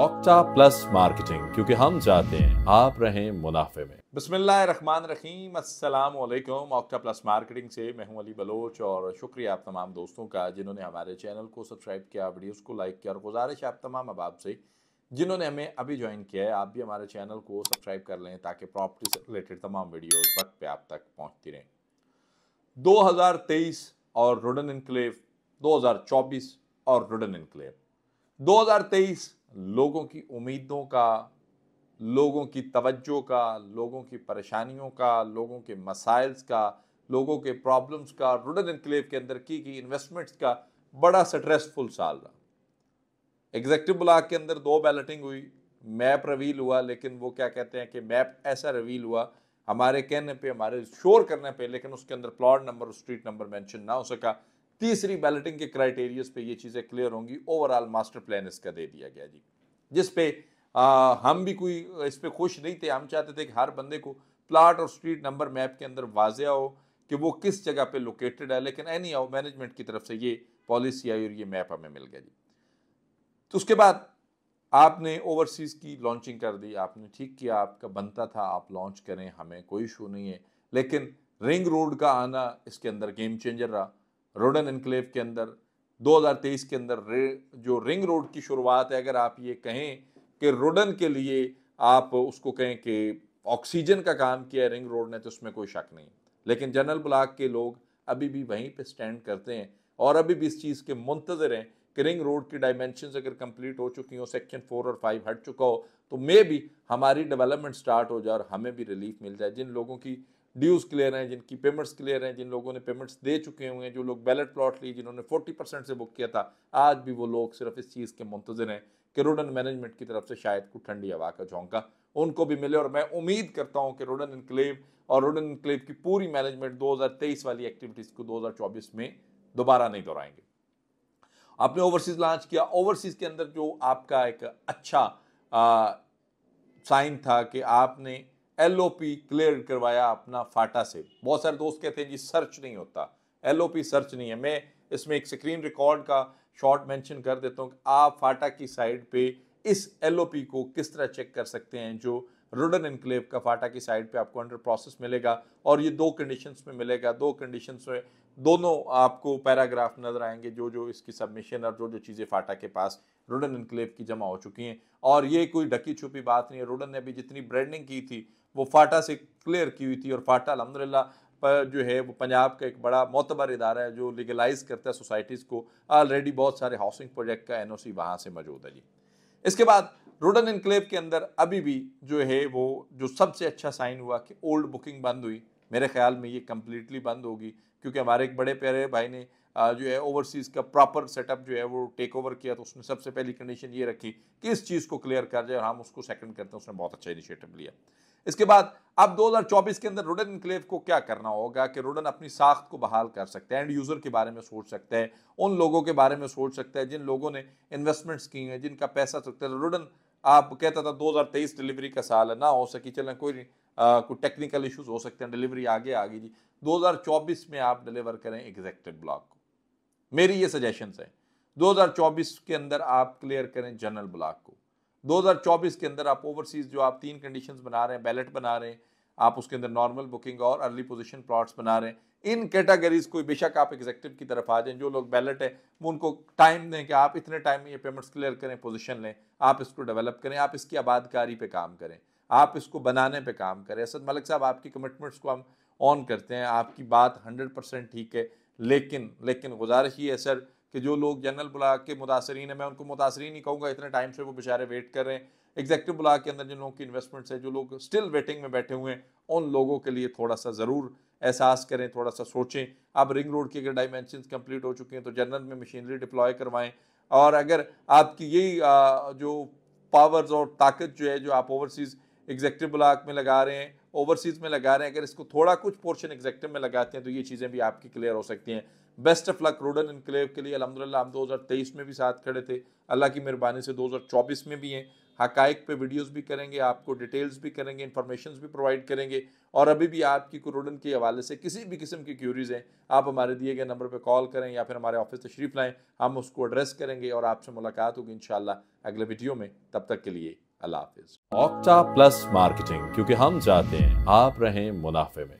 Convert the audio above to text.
octa plus marketing क्योंकि हम चाहते हैं आप रहें मुनाफे में बसमान रहीम वालेकुम ऑक्टा प्लस मार्केटिंग से मैं हूं अली बलोच और शुक्रिया आप तमाम दोस्तों का जिन्होंने हमारे चैनल को सब्सक्राइब किया वीडियोस को लाइक किया और गुजारिश आप तमाम अहबाब से जिन्होंने हमें अभी ज्वाइन किया है आप भी हमारे चैनल को सब्सक्राइब कर लें ताकि प्रॉपर्टी से रिलेटेड तमाम वीडियोज़ वक्त पर आप तक पहुँचती रहें 2023 और रुडन इनक्लेव 2024 और रुडन इनक्लेव 2023 लोगों की उम्मीदों का लोगों की तवज्जो का लोगों की परेशानियों का लोगों के मसाइल्स का लोगों के प्रॉब्लम्स का रूरल इनक्लेव के अंदर की गई इन्वेस्टमेंट्स का बड़ा स्ट्रेसफुल साल रहा एग्जेक्टिव ब्लॉक के अंदर दो बैलेटिंग हुई मैप रिवील हुआ लेकिन वो क्या कहते हैं कि मैप ऐसा रिवील हुआ हमारे कहने पे हमारे शोर करने पे लेकिन उसके अंदर प्लॉट नंबर और स्ट्रीट नंबर मेंशन ना हो सका तीसरी बैलेटिंग के क्राइटेरियस पे ये चीज़ें क्लियर होंगी ओवरऑल मास्टर प्लान इसका दे दिया गया जी जिस पे आ, हम भी कोई इस पर खुश नहीं थे हम चाहते थे कि हर बंदे को प्लाट और स्ट्रीट नंबर मैप के अंदर वाजिया हो कि वो किस जगह पे लोकेटेड है लेकिन एनी आओ मैनेजमेंट की तरफ से ये पॉलिसी आई और ये मैप हमें मिल गया जी तो उसके बाद आपने ओवरसीज़ की लॉन्चिंग कर दी आपने ठीक किया आपका बनता था आप लॉन्च करें हमें कोई इशू नहीं है लेकिन रिंग रोड का आना इसके अंदर गेम चेंजर रहा रोडन इनक्लेव के अंदर 2023 के अंदर जो रिंग रोड की शुरुआत है अगर आप ये कहें कि रोडन के लिए आप उसको कहें कि ऑक्सीजन का काम किया है रिंग रोड ने तो उसमें कोई शक नहीं लेकिन जनरल ब्लाक के लोग अभी भी वहीं पे स्टैंड करते हैं और अभी भी इस चीज़ के मुंतज़र हैं कि रिंग रोड की डायमेंशन अगर कंप्लीट हो चुकी हो सेक्शन फोर और फाइव हट चुका हो तो मे भी हमारी डेवलपमेंट स्टार्ट हो जाए और हमें भी रिलीफ मिल जाए जिन लोगों की ड्यूज़ क्लियर हैं जिनकी पेमेंट्स क्लियर हैं जिन लोगों ने पेमेंट्स दे चुके हुए हैं जो लोग बैलेट प्लॉट ली जिन्होंने 40 परसेंट से बुक किया था आज भी वो लोग सिर्फ इस चीज़ के मुंतजर हैं कि रोडन मैनेजमेंट की तरफ से शायद कुछ ठंडी हवा का झोंका उनको भी मिले और मैं उम्मीद करता हूँ कि रोडन इनकलेव और रोडन इनकलेव की पूरी मैनेजमेंट तेईस वाली एक्टिविटीज़ को चौबीस में दोबारा नहीं दोहराएंगे आपने ओवरसीज़ लॉन्च किया ओवरसीज़ के अंदर जो आपका एक अच्छा साइन था कि आपने पी क्लियर करवाया अपना फाटा से बहुत सारे दोस्त कहते हैं जी सर्च नहीं होता पी सर्च नहीं है मैं इसमें एक स्क्रीन रिकॉर्ड का शॉर्ट मेंशन कर देता हूँ कि आप फाटा की साइड पे इस पी को किस तरह चेक कर सकते हैं जो रोडन इनक्लेव का फाटा की साइड पे आपको अंडर प्रोसेस मिलेगा और ये दो कंडीशंस में मिलेगा दो कंडीशंस में दोनों आपको पैराग्राफ नज़र आएंगे जो जो इसकी सबमिशन और जो जो चीज़ें फाटा के पास रोडन इनक्लेव की जमा हो चुकी हैं और ये कोई ढकी छुपी बात नहीं है रोडन ने अभी जितनी ब्रांडिंग की थी वो फाटा से क्लियर की हुई थी और फाटा अलहमदिल्ला पर जो है वो पंजाब का एक बड़ा मोतबर इदारा है जो लीगलाइज करता है सोसाइटीज़ को ऑलरेडी बहुत सारे हाउसिंग प्रोजेक्ट का एन ओ सी वहाँ से मौजूद है जी इसके बाद रूडन इनक्लेव के अंदर अभी भी जो है वो जो सबसे अच्छा साइन हुआ कि ओल्ड बुकिंग बंद हुई मेरे ख्याल में ये कम्प्लीटली बंद होगी क्योंकि हमारे एक बड़े प्यारे भाई ने जो है ओवरसीज़ का प्रॉपर सेटअप जो है वो टेक ओवर किया तो उसने सबसे पहली कंडीशन ये रखी कि इस चीज़ को क्लियर कर जाए और हम उसको सेकंड करते हैं उसने बहुत अच्छा इनिशिएटिव लिया इसके बाद अब 2024 के अंदर रुडन इनक्लेव को क्या करना होगा कि रुडन अपनी साख्त को बहाल कर सकते हैं एंड यूज़र के बारे में सोच सकते हैं उन लोगों के बारे में सोच सकते हैं जिन लोगों ने इन्वेस्टमेंट्स की हैं जिनका पैसा सकता है रुडन आप कहता था 2023 डिलीवरी का साल है ना हो सकी चलें कोई नहीं कोई टेक्निकल इशूज़ हो सकते हैं डिलीवरी आगे आ गई जी दो में आप डिलीवर करें एग्जैक्टेड ब्लॉक को मेरी ये सजेशन है दो के अंदर आप क्लियर करें जनरल ब्लॉक को 2024 के अंदर आप ओवरसीज़ जो आप तीन कंडीशंस बना रहे हैं बैलेट बना रहे हैं आप उसके अंदर नॉर्मल बुकिंग और अर्ली पोजीशन प्लॉट्स बना रहे हैं इन कैटेगरीज को बेशक आप एग्जेक्टिव की तरफ आ जाएं जो लोग बैलेट है वो उनको टाइम दें कि आप इतने टाइम में ये पेमेंट्स क्लियर करें पोजिशन लें आप इसको डेवलप करें आप इसकी आबादकारी पर काम करें आप इसको बनाने पर काम करें असद मलिक साहब आपकी कमिटमेंट्स को हम ऑन करते हैं आपकी बात हंड्रेड परसेंट ठीक है लेकिन लेकिन गुजारिश ये है सर कि जो लोग जनरल ब्लाक के मुतासरीन है मैं उनको मुतासरीन ही कहूँगा इतने टाइम से वो बेचारे वेट कर रहे हैं एग्जेक्टिव ब्लाक के अंदर जिन लोगों की इन्वेस्टमेंट्स है जो लोग स्टिल वेटिंग में बैठे हुए हैं उन लोगों के लिए थोड़ा सा ज़रूर एहसास करें थोड़ा सा सोचें अब रिंग रोड की अगर डायमेंशन कम्प्लीट हो चुकी हैं तो जनरल में मशीनरी डिप्लॉय करवाएँ और अगर आपकी यही जो पावर्स और ताकत जो है जो आप ओवरसीज़ एग्जेक्टिव ब्लाक में लगा रहे हैं ओवरसीज में लगा रहे हैं अगर इसको थोड़ा कुछ पोर्शन एग्जेक्टिव में लगाते हैं तो ये चीज़ें भी आपकी क्लियर हो सकती हैं best of luck Rodan enclave के लिए अलहमदिल्ला हम 2023 में भी साथ खड़े थे अल्लाह की मेहरबानी से 2024 में भी हैं हकाइक पे वीडियोस भी करेंगे आपको डिटेल्स भी करेंगे इन्फॉर्मेशन भी प्रोवाइड करेंगे और अभी भी आपकी कोरोडन के हवाले से किसी भी किस्म की क्यूरीज़ हैं आप हमारे दिए गए नंबर पर कॉल करें या फिर हमारे ऑफिस तशरीफ़ लाएँ हम उसको एड्रेस करेंगे और आपसे मुलाकात होगी इन अगले वीडियो में तब तक के लिए अल्लाह हाफिज ऑक्टा प्लस मार्केटिंग क्योंकि हम चाहते हैं आप रहें मुनाफे में